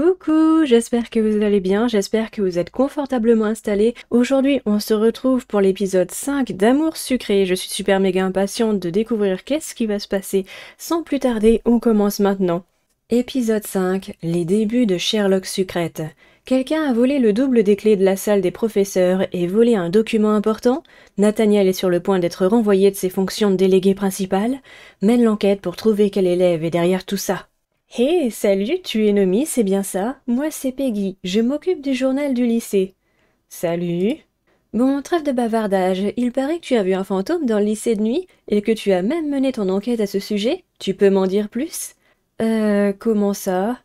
Coucou, j'espère que vous allez bien, j'espère que vous êtes confortablement installés. Aujourd'hui, on se retrouve pour l'épisode 5 d'Amour sucré. Je suis super méga impatiente de découvrir qu'est-ce qui va se passer. Sans plus tarder, on commence maintenant. Épisode 5, les débuts de Sherlock Sucrète. Quelqu'un a volé le double des clés de la salle des professeurs et volé un document important Nathaniel est sur le point d'être renvoyé de ses fonctions de délégué principal. Mène l'enquête pour trouver quel élève est derrière tout ça. Hé, salut, tu es Nomi, c'est bien ça Moi, c'est Peggy, je m'occupe du journal du lycée. Salut. Bon, trêve de bavardage, il paraît que tu as vu un fantôme dans le lycée de nuit et que tu as même mené ton enquête à ce sujet. Tu peux m'en dire plus Euh, comment ça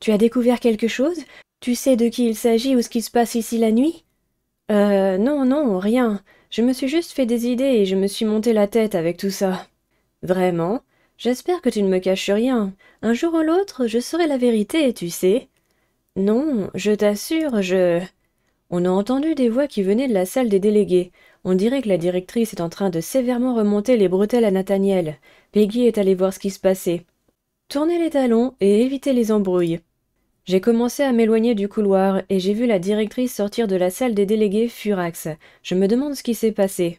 Tu as découvert quelque chose Tu sais de qui il s'agit ou ce qui se passe ici la nuit Euh, non, non, rien. Je me suis juste fait des idées et je me suis monté la tête avec tout ça. Vraiment j'espère que tu ne me caches rien un jour ou l'autre je saurai la vérité tu sais non je t'assure je on a entendu des voix qui venaient de la salle des délégués on dirait que la directrice est en train de sévèrement remonter les bretelles à nathaniel peggy est allée voir ce qui se passait tournez les talons et évitez les embrouilles j'ai commencé à m'éloigner du couloir et j'ai vu la directrice sortir de la salle des délégués furax je me demande ce qui s'est passé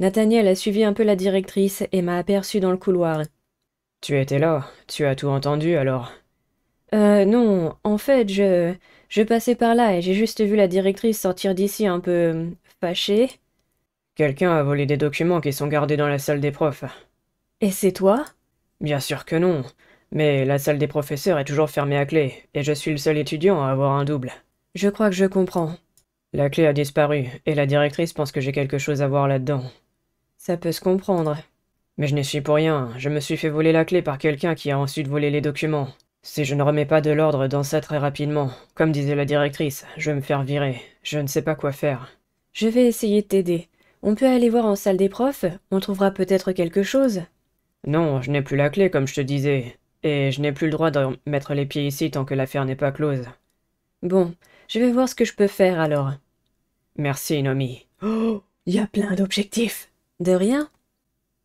Nathaniel a suivi un peu la directrice et m'a aperçu dans le couloir. Tu étais là, tu as tout entendu alors Euh, non, en fait, je. Je passais par là et j'ai juste vu la directrice sortir d'ici un peu. Euh, fâchée. Quelqu'un a volé des documents qui sont gardés dans la salle des profs. Et c'est toi Bien sûr que non, mais la salle des professeurs est toujours fermée à clé, et je suis le seul étudiant à avoir un double. Je crois que je comprends. La clé a disparu, et la directrice pense que j'ai quelque chose à voir là-dedans. Ça peut se comprendre. Mais je n'y suis pour rien, je me suis fait voler la clé par quelqu'un qui a ensuite volé les documents. Si je ne remets pas de l'ordre dans ça très rapidement, comme disait la directrice, je vais me faire virer. Je ne sais pas quoi faire. Je vais essayer de t'aider. On peut aller voir en salle des profs, on trouvera peut-être quelque chose. Non, je n'ai plus la clé comme je te disais, et je n'ai plus le droit de mettre les pieds ici tant que l'affaire n'est pas close. Bon, je vais voir ce que je peux faire alors. Merci, Nomi. Oh, il y a plein d'objectifs de rien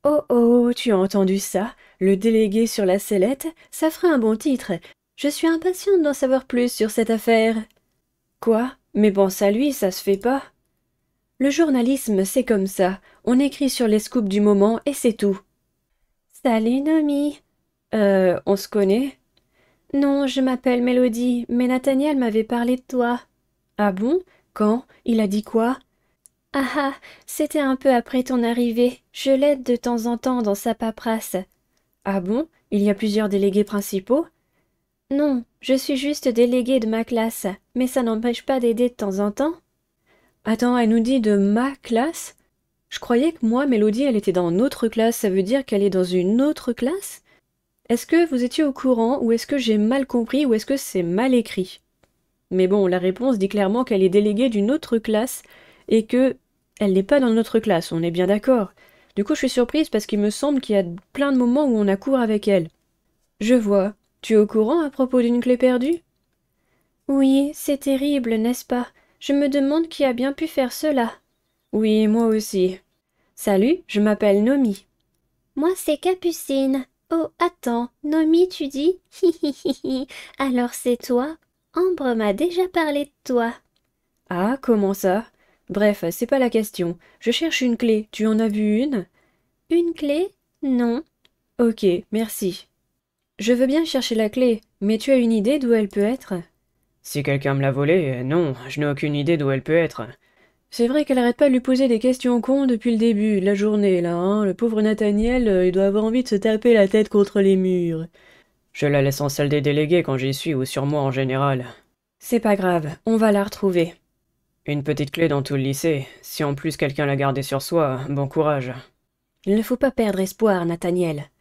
oh oh tu as entendu ça le délégué sur la sellette ça ferait un bon titre je suis impatiente d'en savoir plus sur cette affaire quoi mais pense à lui ça se fait pas le journalisme c'est comme ça on écrit sur les scoops du moment et c'est tout salut Nomi euh on se connaît non je m'appelle mélodie mais nathaniel m'avait parlé de toi ah bon quand il a dit quoi ah ah, c'était un peu après ton arrivée. Je l'aide de temps en temps dans sa paperasse. Ah bon Il y a plusieurs délégués principaux Non, je suis juste déléguée de ma classe, mais ça n'empêche pas d'aider de temps en temps. Attends, elle nous dit de ma classe Je croyais que moi, Mélodie, elle était dans notre classe, ça veut dire qu'elle est dans une autre classe Est-ce que vous étiez au courant, ou est-ce que j'ai mal compris, ou est-ce que c'est mal écrit mais bon, la réponse dit clairement qu'elle est déléguée d'une autre classe, et que elle n'est pas dans notre classe, on est bien d'accord. Du coup, je suis surprise parce qu'il me semble qu'il y a plein de moments où on a cours avec elle. Je vois. Tu es au courant à propos d'une clé perdue Oui, c'est terrible, n'est-ce pas Je me demande qui a bien pu faire cela. Oui, moi aussi. Salut, je m'appelle Nomi. Moi, c'est Capucine. Oh, attends, Nomi, tu dis Alors c'est toi Ambre m'a déjà parlé de toi. Ah, comment ça Bref, c'est pas la question. Je cherche une clé. Tu en as vu une Une clé Non. Ok, merci. Je veux bien chercher la clé, mais tu as une idée d'où elle peut être Si quelqu'un me l'a volée, euh, non, je n'ai aucune idée d'où elle peut être. C'est vrai qu'elle arrête pas de lui poser des questions cons depuis le début de la journée, là, hein. Le pauvre Nathaniel, euh, il doit avoir envie de se taper la tête contre les murs. Je la laisse en salle des délégués quand j'y suis, ou sur moi en général. C'est pas grave, on va la retrouver. Une petite clé dans tout le lycée. Si en plus quelqu'un l'a gardée sur soi, bon courage. Il ne faut pas perdre espoir, Nathaniel.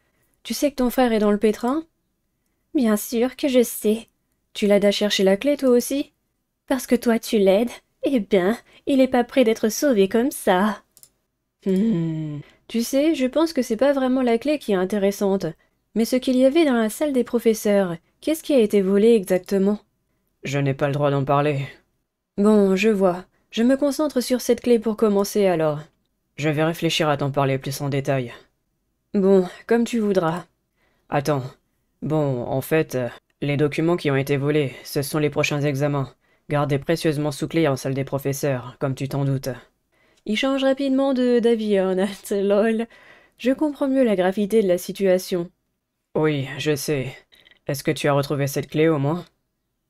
Tu sais que ton frère est dans le pétrin Bien sûr que je sais. Tu l'aides à chercher la clé, toi aussi Parce que toi, tu l'aides Eh bien, il n'est pas prêt d'être sauvé comme ça. Hmm. Tu sais, je pense que c'est pas vraiment la clé qui est intéressante, mais ce qu'il y avait dans la salle des professeurs. Qu'est-ce qui a été volé exactement Je n'ai pas le droit d'en parler. Bon, je vois. Je me concentre sur cette clé pour commencer alors. Je vais réfléchir à t'en parler plus en détail. Bon, comme tu voudras. Attends. Bon, en fait, euh, les documents qui ont été volés, ce sont les prochains examens. Gardés précieusement sous clé en salle des professeurs, comme tu t'en doutes. Il change rapidement de d'avis, hein, lol. Je comprends mieux la gravité de la situation. Oui, je sais. Est-ce que tu as retrouvé cette clé au moins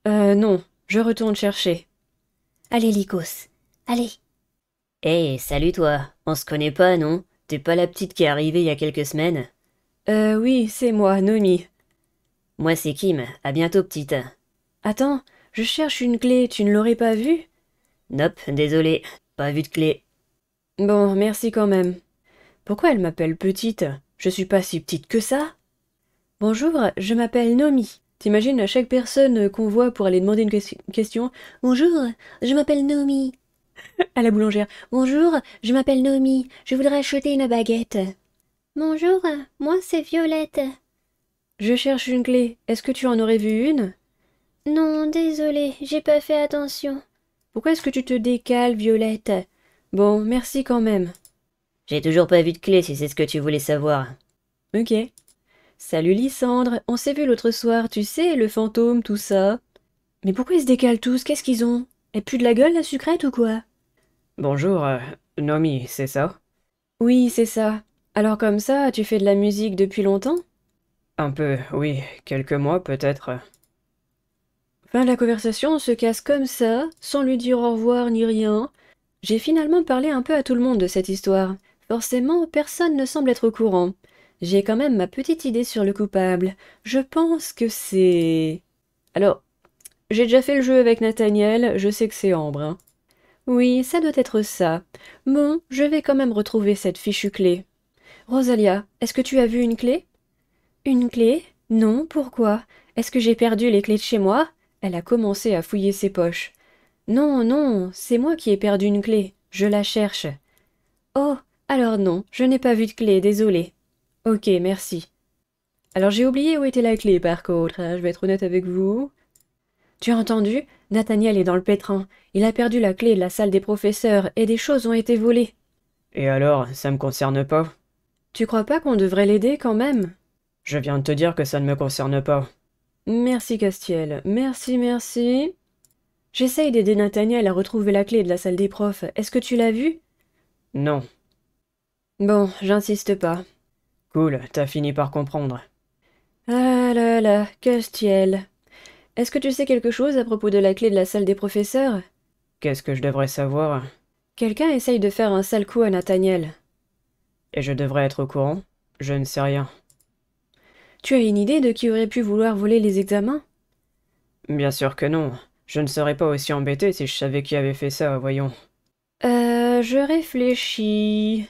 Euh, non, je retourne chercher. Allez, Lycos, allez. Hé, eh, salut toi, on se connaît pas, non T'es pas la petite qui est arrivée il y a quelques semaines Euh, oui, c'est moi, Nomi. Moi, c'est Kim, à bientôt, petite. Attends, je cherche une clé, tu ne l'aurais pas vue Nope, désolé, pas vu de clé. Bon, merci quand même. Pourquoi elle m'appelle petite Je suis pas si petite que ça Bonjour, je m'appelle Nomi. T'imagines à chaque personne euh, qu'on voit pour aller demander une question Bonjour, je m'appelle Nomi. à la boulangère. Bonjour, je m'appelle Nomi. Je voudrais acheter une baguette. Bonjour, moi c'est Violette. Je cherche une clé. Est-ce que tu en aurais vu une Non, désolée, j'ai pas fait attention. Pourquoi est-ce que tu te décales, Violette Bon, merci quand même. J'ai toujours pas vu de clé si c'est ce que tu voulais savoir. Ok. Salut Lysandre, on s'est vu l'autre soir, tu sais, le fantôme, tout ça. Mais pourquoi ils se décalent tous Qu'est-ce qu'ils ont Elle plus de la gueule, la sucrète ou quoi Bonjour, euh, Nomi, c'est ça Oui, c'est ça. Alors comme ça, tu fais de la musique depuis longtemps Un peu, oui, quelques mois peut-être. Fin de la conversation, se casse comme ça, sans lui dire au revoir ni rien. J'ai finalement parlé un peu à tout le monde de cette histoire. Forcément, personne ne semble être au courant. J'ai quand même ma petite idée sur le coupable. Je pense que c'est... Alors, j'ai déjà fait le jeu avec Nathaniel, je sais que c'est Ambre. Hein. Oui, ça doit être ça. Bon, je vais quand même retrouver cette fichue clé. Rosalia, est-ce que tu as vu une clé Une clé Non, pourquoi Est-ce que j'ai perdu les clés de chez moi Elle a commencé à fouiller ses poches. Non, non, c'est moi qui ai perdu une clé. Je la cherche. Oh, alors non, je n'ai pas vu de clé, désolée. Ok, merci. Alors j'ai oublié où était la clé par contre, hein, je vais être honnête avec vous. Tu as entendu Nathaniel est dans le pétrin. Il a perdu la clé de la salle des professeurs et des choses ont été volées. Et alors, ça ne me concerne pas Tu crois pas qu'on devrait l'aider quand même Je viens de te dire que ça ne me concerne pas. Merci Castiel, merci, merci. J'essaye d'aider Nathaniel à retrouver la clé de la salle des profs. Est-ce que tu l'as vue Non. Bon, j'insiste pas. Cool, t'as fini par comprendre. Ah là là, Castiel. Est-ce que tu sais quelque chose à propos de la clé de la salle des professeurs Qu'est-ce que je devrais savoir Quelqu'un essaye de faire un sale coup à Nathaniel. Et je devrais être au courant Je ne sais rien. Tu as une idée de qui aurait pu vouloir voler les examens Bien sûr que non. Je ne serais pas aussi embêté si je savais qui avait fait ça, voyons. Euh, je réfléchis.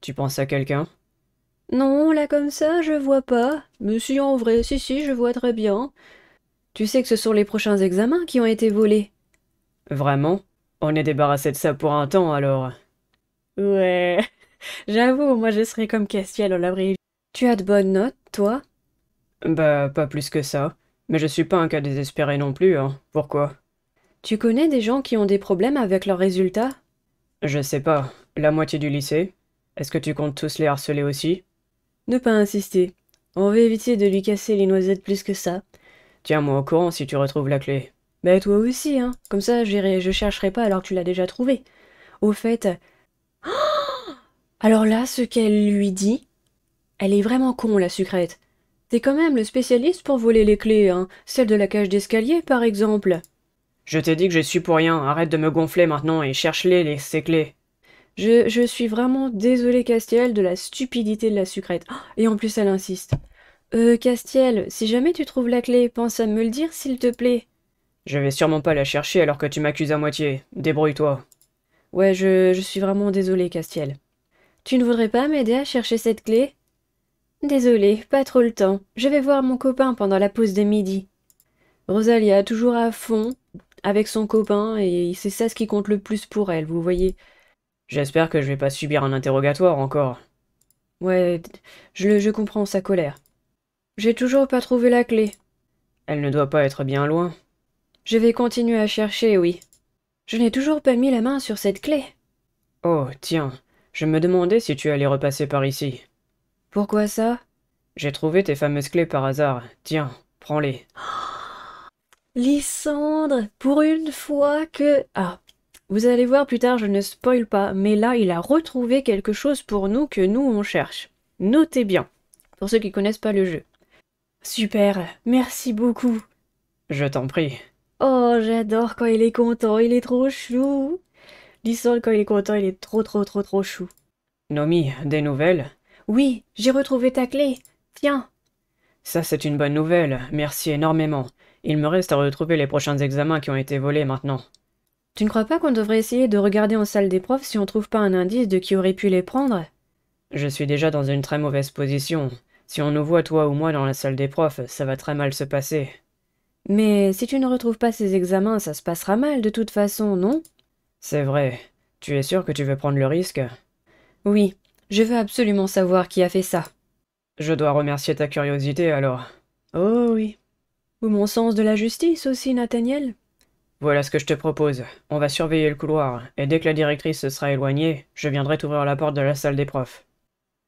Tu penses à quelqu'un non, là comme ça, je vois pas. Mais si, en vrai, si, si, je vois très bien. Tu sais que ce sont les prochains examens qui ont été volés. Vraiment On est débarrassé de ça pour un temps alors. Ouais. J'avoue, moi je serais comme Castiel en l'abri. Tu as de bonnes notes, toi Bah, pas plus que ça. Mais je suis pas un cas désespéré non plus, hein. Pourquoi Tu connais des gens qui ont des problèmes avec leurs résultats Je sais pas. La moitié du lycée. Est-ce que tu comptes tous les harceler aussi ne pas insister. On va éviter de lui casser les noisettes plus que ça. Tiens-moi au courant si tu retrouves la clé. Bah toi aussi, hein. Comme ça, je chercherai pas alors que tu l'as déjà trouvée. Au fait... alors là, ce qu'elle lui dit... Elle est vraiment con, la sucrète. T'es quand même le spécialiste pour voler les clés, hein. Celle de la cage d'escalier, par exemple. Je t'ai dit que je suis pour rien. Arrête de me gonfler maintenant et cherche-les, les, ces clés. Je, suis vraiment désolée Castiel de la stupidité de la sucrète. Ah, et en plus elle insiste. Euh, Castiel, si jamais tu trouves la clé, pense à me le dire s'il te plaît. Je vais sûrement pas la chercher alors que tu m'accuses à moitié. Débrouille-toi. Ouais, je, je suis vraiment désolée Castiel. Tu ne voudrais pas m'aider à chercher cette clé Désolée, pas trop le temps. Je vais voir mon copain pendant la pause de midi. Rosalia, toujours à fond, avec son copain, et c'est ça ce qui compte le plus pour elle, vous voyez. J'espère que je vais pas subir un interrogatoire encore. Ouais, je, je comprends sa colère. J'ai toujours pas trouvé la clé. Elle ne doit pas être bien loin. Je vais continuer à chercher, oui. Je n'ai toujours pas mis la main sur cette clé. Oh, tiens, je me demandais si tu allais repasser par ici. Pourquoi ça J'ai trouvé tes fameuses clés par hasard. Tiens, prends-les. Lysandre, pour une fois que... Ah, vous allez voir plus tard, je ne spoil pas, mais là, il a retrouvé quelque chose pour nous que nous, on cherche. Notez bien, pour ceux qui ne connaissent pas le jeu. Super, merci beaucoup. Je t'en prie. Oh, j'adore quand il est content, il est trop chou. Lissol, quand il est content, il est trop trop trop trop chou. Nomi, des nouvelles Oui, j'ai retrouvé ta clé. Tiens. Ça, c'est une bonne nouvelle. Merci énormément. Il me reste à retrouver les prochains examens qui ont été volés maintenant. Tu ne crois pas qu'on devrait essayer de regarder en salle des profs si on trouve pas un indice de qui aurait pu les prendre Je suis déjà dans une très mauvaise position. Si on nous voit toi ou moi dans la salle des profs, ça va très mal se passer. Mais si tu ne retrouves pas ces examens, ça se passera mal de toute façon, non C'est vrai. Tu es sûr que tu veux prendre le risque Oui, je veux absolument savoir qui a fait ça. Je dois remercier ta curiosité alors. Oh oui. Ou mon sens de la justice aussi, Nathaniel. Voilà ce que je te propose. On va surveiller le couloir, et dès que la directrice se sera éloignée, je viendrai t'ouvrir la porte de la salle des profs.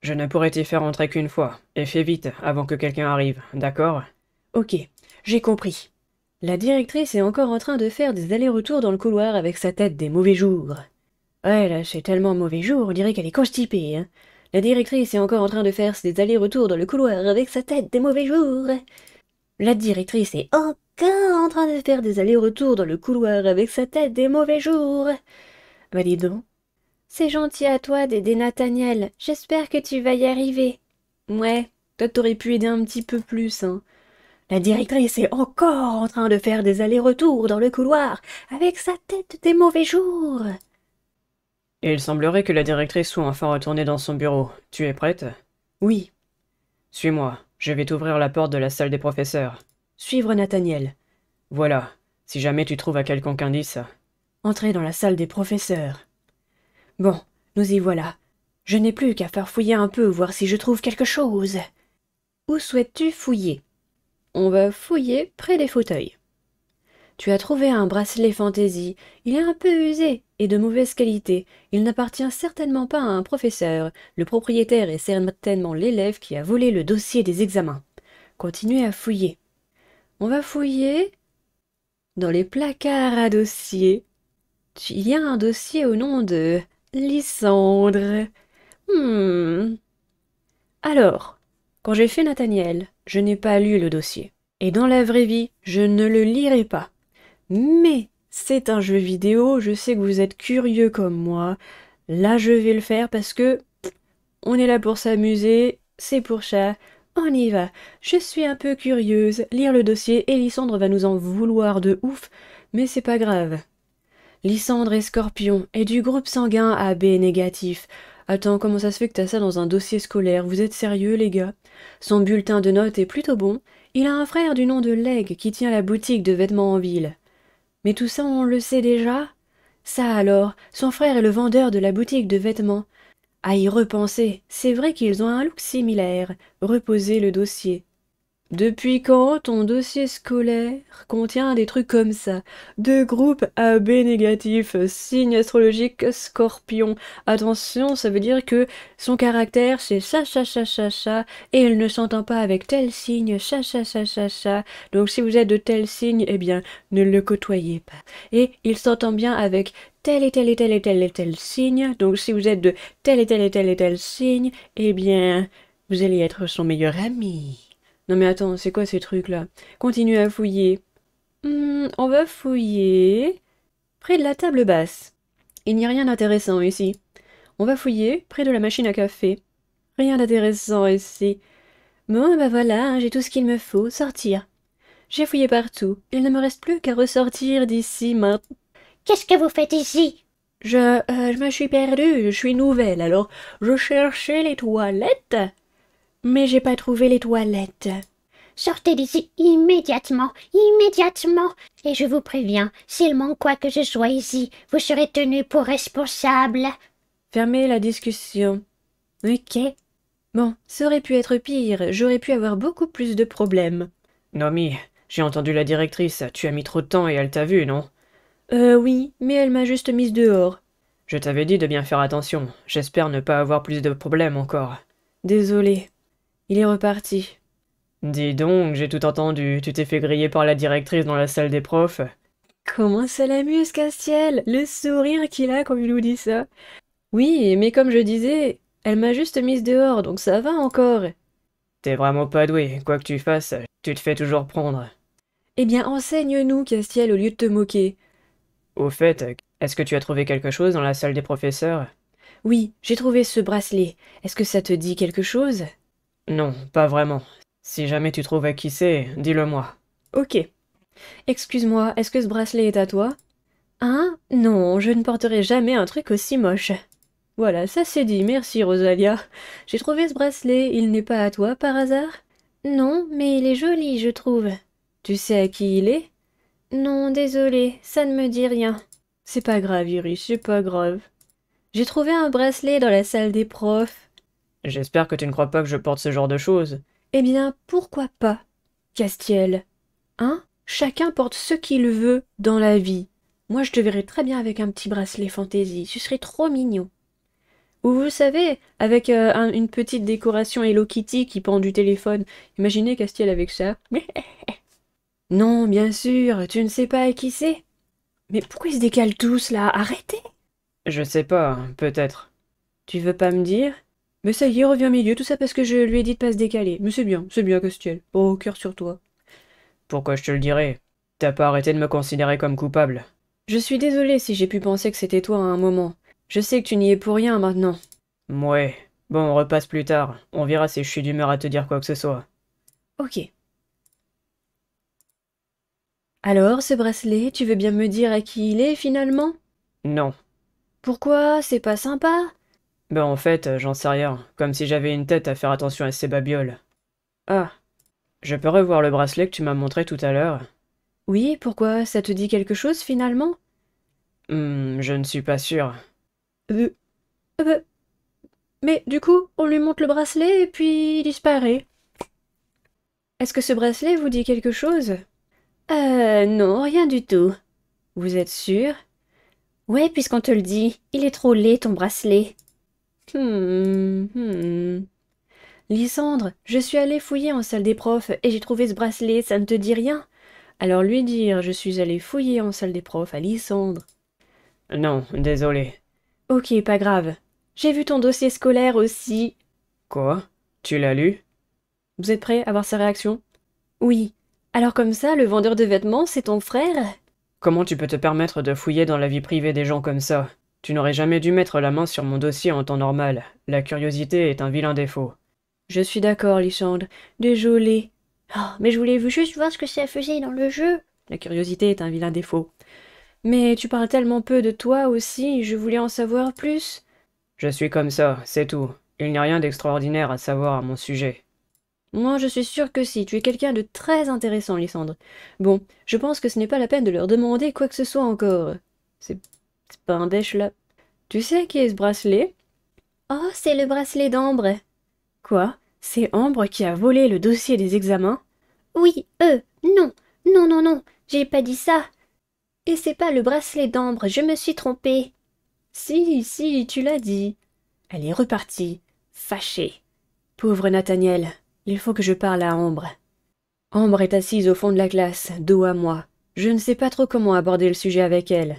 Je ne pourrai t'y faire entrer qu'une fois, et fais vite, avant que quelqu'un arrive, d'accord Ok, j'ai compris. La directrice est encore en train de faire des allers-retours dans le couloir avec sa tête des mauvais jours. Ouais, là, c'est tellement mauvais jour, on dirait qu'elle est constipée, hein. La directrice est encore en train de faire des allers-retours dans le couloir avec sa tête des mauvais jours. La directrice est en en train de faire des allers-retours dans le couloir avec sa tête des mauvais jours. Mais dis donc, c'est gentil à toi d'aider Nathaniel, j'espère que tu vas y arriver. Ouais, toi t'aurais pu aider un petit peu plus, hein. La directrice est encore en train de faire des allers-retours dans le couloir avec sa tête des mauvais jours. Il semblerait que la directrice soit enfin retournée dans son bureau. Tu es prête Oui. Suis-moi, je vais t'ouvrir la porte de la salle des professeurs suivre Nathaniel. Voilà, si jamais tu trouves à quelconque indice. Entrez dans la salle des professeurs. Bon, nous y voilà. Je n'ai plus qu'à faire fouiller un peu, voir si je trouve quelque chose. Où souhaites-tu fouiller On va fouiller près des fauteuils. Tu as trouvé un bracelet fantaisie. Il est un peu usé et de mauvaise qualité. Il n'appartient certainement pas à un professeur. Le propriétaire est certainement l'élève qui a volé le dossier des examens. Continuez à fouiller on va fouiller dans les placards à dossiers. Il y a un dossier au nom de Lysandre. Hmm. Alors, quand j'ai fait Nathaniel, je n'ai pas lu le dossier. Et dans la vraie vie, je ne le lirai pas. Mais c'est un jeu vidéo, je sais que vous êtes curieux comme moi. Là, je vais le faire parce que on est là pour s'amuser, c'est pour ça on y va je suis un peu curieuse lire le dossier et lysandre va nous en vouloir de ouf mais c'est pas grave lysandre est scorpion et du groupe sanguin ab négatif attends comment ça se fait que t'as ça dans un dossier scolaire vous êtes sérieux les gars son bulletin de notes est plutôt bon il a un frère du nom de Leg qui tient la boutique de vêtements en ville. Mais tout ça, on le sait déjà Ça alors, son frère est le vendeur de la boutique de vêtements à y repenser c'est vrai qu'ils ont un look similaire reposez le dossier depuis quand ton dossier scolaire contient des trucs comme ça De groupe AB négatif signe astrologique scorpion attention ça veut dire que son caractère c'est ça ça ça ça ça et il ne s'entend pas avec tel signe ça ça ça ça ça donc si vous êtes de tel signe eh bien ne le côtoyez pas et il s'entend bien avec tel et tel et tel et tel et tel signe. Donc si vous êtes de tel et tel et tel et tel signe, eh bien, vous allez être son meilleur ami. Non mais attends, c'est quoi ces trucs-là continue à fouiller. Hmm, on va fouiller près de la table basse. Il n'y a rien d'intéressant ici. On va fouiller près de la machine à café. Rien d'intéressant ici. Bon, bah voilà, hein, j'ai tout ce qu'il me faut. Sortir. J'ai fouillé partout. Il ne me reste plus qu'à ressortir d'ici maintenant. Qu'est-ce que vous faites ici Je, euh, je me suis perdue, je suis nouvelle, alors je cherchais les toilettes, mais j'ai pas trouvé les toilettes. Sortez d'ici immédiatement, immédiatement, et je vous préviens, s'il manque quoi que je soit ici, vous serez tenu pour responsable. Fermez la discussion. Ok. Bon, ça aurait pu être pire, j'aurais pu avoir beaucoup plus de problèmes. Nomi, j'ai entendu la directrice, tu as mis trop de temps et elle t'a vu, non euh oui mais elle m'a juste mise dehors je t'avais dit de bien faire attention j'espère ne pas avoir plus de problèmes encore désolé il est reparti dis donc j'ai tout entendu tu t'es fait griller par la directrice dans la salle des profs comment ça l'amuse castiel le sourire qu'il a quand il nous dit ça oui mais comme je disais elle m'a juste mise dehors donc ça va encore T'es vraiment pas doué, quoi que tu fasses, tu te fais toujours prendre. Eh bien, enseigne-nous, Castiel, au lieu de te moquer. Au fait, est-ce que tu as trouvé quelque chose dans la salle des professeurs Oui, j'ai trouvé ce bracelet. Est-ce que ça te dit quelque chose Non, pas vraiment. Si jamais tu trouves à qui c'est, dis-le-moi. Ok. Excuse-moi, est-ce que ce bracelet est à toi Hein Non, je ne porterai jamais un truc aussi moche. Voilà, ça c'est dit, merci Rosalia. J'ai trouvé ce bracelet, il n'est pas à toi par hasard Non, mais il est joli, je trouve. Tu sais à qui il est non, désolé, ça ne me dit rien. C'est pas grave, Iris, c'est pas grave. J'ai trouvé un bracelet dans la salle des profs. J'espère que tu ne crois pas que je porte ce genre de choses. Eh bien, pourquoi pas, Castiel Hein Chacun porte ce qu'il veut dans la vie. Moi, je te verrais très bien avec un petit bracelet fantaisie, ce serait trop mignon. Ou vous savez, avec euh, une petite décoration Hello Kitty qui pend du téléphone. Imaginez Castiel avec ça. Non, bien sûr, tu ne sais pas qui c'est. Mais pourquoi ils se décalent tous là Arrêtez Je sais pas, peut-être. Tu veux pas me dire Mais ça y est, reviens au milieu, tout ça parce que je lui ai dit de pas se décaler. Mais c'est bien, c'est bien, Costiel. Oh, cœur sur toi. Pourquoi je te le dirais T'as pas arrêté de me considérer comme coupable. Je suis désolée si j'ai pu penser que c'était toi à un moment. Je sais que tu n'y es pour rien maintenant. Mouais. Bon, on repasse plus tard. On verra si je suis d'humeur à te dire quoi que ce soit. Ok. Alors, ce bracelet, tu veux bien me dire à qui il est finalement Non. Pourquoi C'est pas sympa Ben en fait, euh, j'en sais rien, comme si j'avais une tête à faire attention à ces babioles. Ah, je peux revoir le bracelet que tu m'as montré tout à l'heure Oui, pourquoi Ça te dit quelque chose finalement Hum, je ne suis pas sûr. Euh, euh, mais du coup, on lui monte le bracelet et puis il disparaît. Est-ce que ce bracelet vous dit quelque chose euh. Non, rien du tout. Vous êtes sûr Ouais, puisqu'on te le dit. Il est trop laid, ton bracelet. Hum. Hum. Lysandre, je suis allée fouiller en salle des profs et j'ai trouvé ce bracelet, ça ne te dit rien Alors lui dire je suis allée fouiller en salle des profs à Lysandre. Non, désolé. Ok, pas grave. J'ai vu ton dossier scolaire aussi. Quoi Tu l'as lu Vous êtes prêt à voir sa réaction Oui. Alors comme ça, le vendeur de vêtements, c'est ton frère Comment tu peux te permettre de fouiller dans la vie privée des gens comme ça Tu n'aurais jamais dû mettre la main sur mon dossier en temps normal. La curiosité est un vilain défaut. Je suis d'accord, Lysandre. Désolée. Ah, mais je voulais juste voir ce que ça faisait dans le jeu. La curiosité est un vilain défaut. Mais tu parles tellement peu de toi aussi, je voulais en savoir plus. Je suis comme ça, c'est tout. Il n'y a rien d'extraordinaire à savoir à mon sujet. Moi, je suis sûre que si, tu es quelqu'un de très intéressant, Lysandre. Bon, je pense que ce n'est pas la peine de leur demander quoi que ce soit encore. C'est pas un dèche, là. Tu sais qui est ce bracelet Oh, c'est le bracelet d'Ambre. Quoi C'est Ambre qui a volé le dossier des examens Oui, eux, non, non, non, non, j'ai pas dit ça. Et c'est pas le bracelet d'ambre, je me suis trompée. Si, si, tu l'as dit. Elle est repartie, fâchée. Pauvre Nathaniel. Il faut que je parle à Ambre. Ambre est assise au fond de la classe, dos à moi. Je ne sais pas trop comment aborder le sujet avec elle.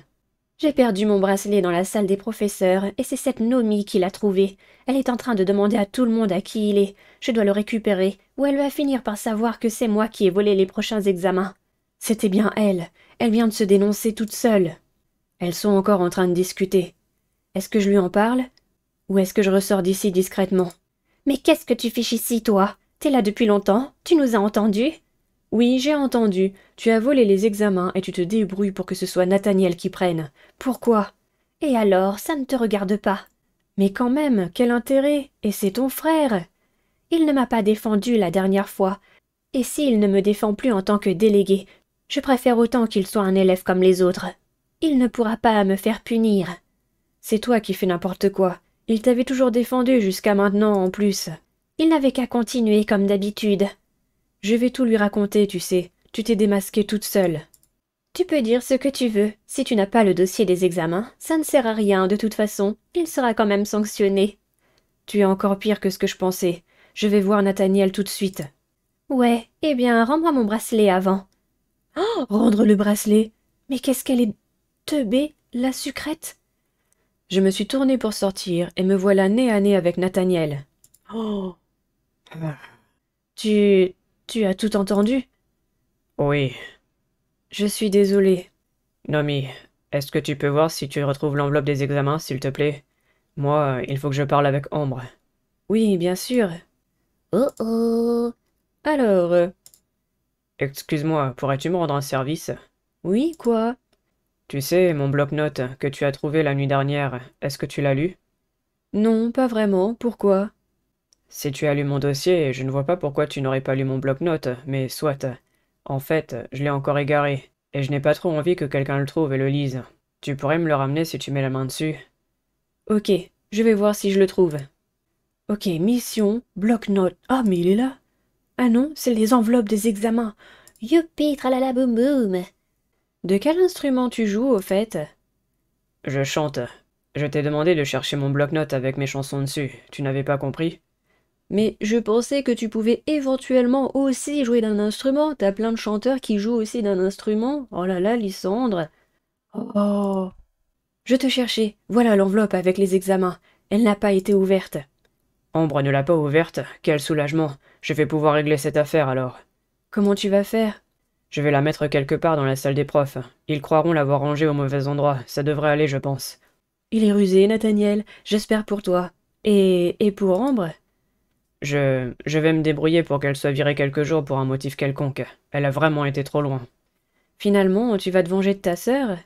J'ai perdu mon bracelet dans la salle des professeurs, et c'est cette Nomi qui l'a trouvé. Elle est en train de demander à tout le monde à qui il est. Je dois le récupérer, ou elle va finir par savoir que c'est moi qui ai volé les prochains examens. C'était bien elle. Elle vient de se dénoncer toute seule. Elles sont encore en train de discuter. Est-ce que je lui en parle Ou est-ce que je ressors d'ici discrètement Mais qu'est-ce que tu fiches ici, toi T'es là depuis longtemps, tu nous as entendus Oui, j'ai entendu. Tu as volé les examens et tu te débrouilles pour que ce soit Nathaniel qui prenne. Pourquoi Et alors, ça ne te regarde pas. Mais quand même, quel intérêt Et c'est ton frère Il ne m'a pas défendu la dernière fois. Et s'il ne me défend plus en tant que délégué, je préfère autant qu'il soit un élève comme les autres. Il ne pourra pas me faire punir. C'est toi qui fais n'importe quoi. Il t'avait toujours défendu jusqu'à maintenant en plus. Il n'avait qu'à continuer comme d'habitude. Je vais tout lui raconter, tu sais. Tu t'es démasquée toute seule. Tu peux dire ce que tu veux. Si tu n'as pas le dossier des examens, ça ne sert à rien de toute façon. Il sera quand même sanctionné. Tu es encore pire que ce que je pensais. Je vais voir Nathaniel tout de suite. Ouais, eh bien, rends-moi mon bracelet avant. Oh, rendre le bracelet Mais qu'est-ce qu'elle est teubée, la sucrète Je me suis tournée pour sortir et me voilà nez à nez avec Nathaniel. Oh tu. tu as tout entendu Oui. Je suis désolée. Nomi, est-ce que tu peux voir si tu retrouves l'enveloppe des examens, s'il te plaît Moi, euh, il faut que je parle avec Ombre. Oui, bien sûr. Oh oh Alors. Euh. Excuse-moi, pourrais-tu me rendre un service Oui, quoi Tu sais, mon bloc-notes que tu as trouvé la nuit dernière, est-ce que tu l'as lu Non, pas vraiment, pourquoi si tu as lu mon dossier, je ne vois pas pourquoi tu n'aurais pas lu mon bloc-notes, mais soit. En fait, je l'ai encore égaré, et je n'ai pas trop envie que quelqu'un le trouve et le lise. Tu pourrais me le ramener si tu mets la main dessus. Ok, je vais voir si je le trouve. Ok, mission, bloc-notes. Ah, mais il est là Ah non, c'est les enveloppes des examens. Youpi, la boum De quel instrument tu joues, au fait Je chante. Je t'ai demandé de chercher mon bloc-notes avec mes chansons dessus. Tu n'avais pas compris mais je pensais que tu pouvais éventuellement aussi jouer d'un instrument. T'as plein de chanteurs qui jouent aussi d'un instrument. Oh là là, Lysandre. Oh. Je te cherchais. Voilà l'enveloppe avec les examens. Elle n'a pas été ouverte. Ambre ne l'a pas ouverte. Quel soulagement. Je vais pouvoir régler cette affaire alors. Comment tu vas faire Je vais la mettre quelque part dans la salle des profs. Ils croiront l'avoir rangée au mauvais endroit. Ça devrait aller, je pense. Il est rusé, Nathaniel. J'espère pour toi. Et, et pour Ambre je, je vais me débrouiller pour qu'elle soit virée quelques jours pour un motif quelconque. Elle a vraiment été trop loin. Finalement, tu vas te venger de ta sœur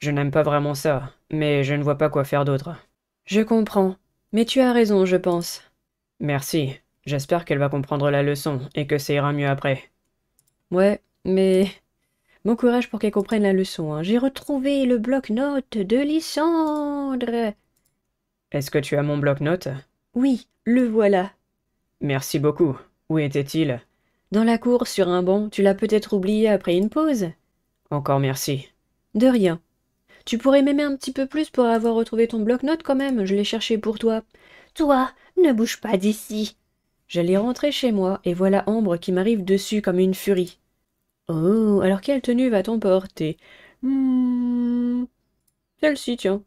Je n'aime pas vraiment ça, mais je ne vois pas quoi faire d'autre. Je comprends. Mais tu as raison, je pense. Merci. J'espère qu'elle va comprendre la leçon et que ça ira mieux après. Ouais, mais... Bon courage pour qu'elle comprenne la leçon. Hein. J'ai retrouvé le bloc-notes de Lysandre. Est-ce que tu as mon bloc-notes oui, le voilà. Merci beaucoup. Où était-il Dans la cour, sur un banc. Tu l'as peut-être oublié après une pause. Encore merci. De rien. Tu pourrais m'aimer un petit peu plus pour avoir retrouvé ton bloc-notes quand même. Je l'ai cherché pour toi. Toi, ne bouge pas d'ici. J'allais rentrer chez moi et voilà Ambre qui m'arrive dessus comme une furie. Oh, alors quelle tenue va-t-on porter hmm, Celle-ci, tiens.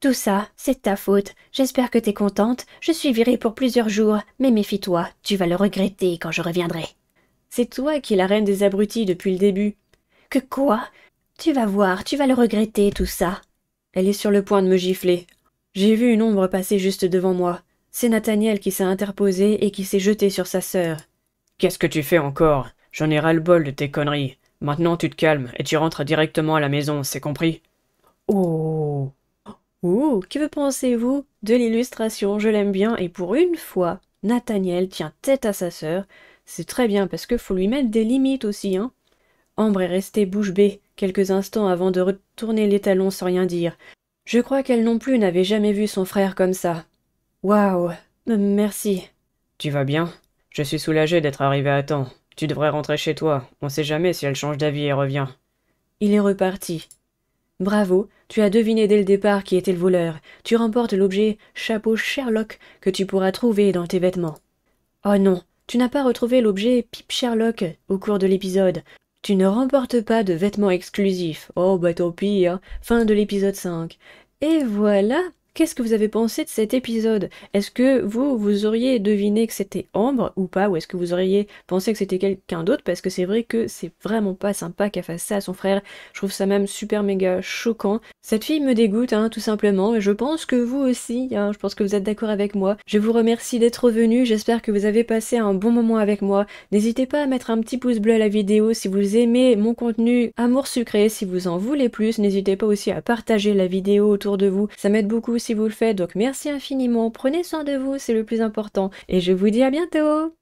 Tout ça, c'est ta faute. J'espère que t'es contente. Je suis virée pour plusieurs jours, mais méfie-toi, tu vas le regretter quand je reviendrai. C'est toi qui es la reine des abrutis depuis le début. Que quoi Tu vas voir, tu vas le regretter, tout ça. Elle est sur le point de me gifler. J'ai vu une ombre passer juste devant moi. C'est Nathaniel qui s'est interposé et qui s'est jeté sur sa sœur. Qu'est-ce que tu fais encore J'en ai ras-le-bol de tes conneries. Maintenant tu te calmes et tu rentres directement à la maison, c'est compris Oh Ouh, que pensez-vous de l'illustration Je l'aime bien et pour une fois, Nathaniel tient tête à sa sœur. C'est très bien parce que faut lui mettre des limites aussi, hein. Ambre est restée bouche bée quelques instants avant de retourner les talons sans rien dire. Je crois qu'elle non plus n'avait jamais vu son frère comme ça. Waouh, merci. Tu vas bien Je suis soulagée d'être arrivée à temps. Tu devrais rentrer chez toi. On sait jamais si elle change d'avis et revient. Il est reparti, Bravo, tu as deviné dès le départ qui était le voleur. Tu remportes l'objet chapeau Sherlock que tu pourras trouver dans tes vêtements. Oh non, tu n'as pas retrouvé l'objet pipe Sherlock au cours de l'épisode. Tu ne remportes pas de vêtements exclusifs. Oh bah tant pis, hein. fin de l'épisode 5. Et voilà, Qu'est-ce que vous avez pensé de cet épisode Est-ce que vous, vous auriez deviné que c'était Ambre ou pas Ou est-ce que vous auriez pensé que c'était quelqu'un d'autre Parce que c'est vrai que c'est vraiment pas sympa qu'elle fasse ça à son frère. Je trouve ça même super méga choquant. Cette fille me dégoûte, hein, tout simplement. Et je pense que vous aussi, hein, je pense que vous êtes d'accord avec moi. Je vous remercie d'être venu. J'espère que vous avez passé un bon moment avec moi. N'hésitez pas à mettre un petit pouce bleu à la vidéo si vous aimez mon contenu Amour Sucré. Si vous en voulez plus, n'hésitez pas aussi à partager la vidéo autour de vous. Ça m'aide beaucoup si vous le faites, donc merci infiniment, prenez soin de vous, c'est le plus important, et je vous dis à bientôt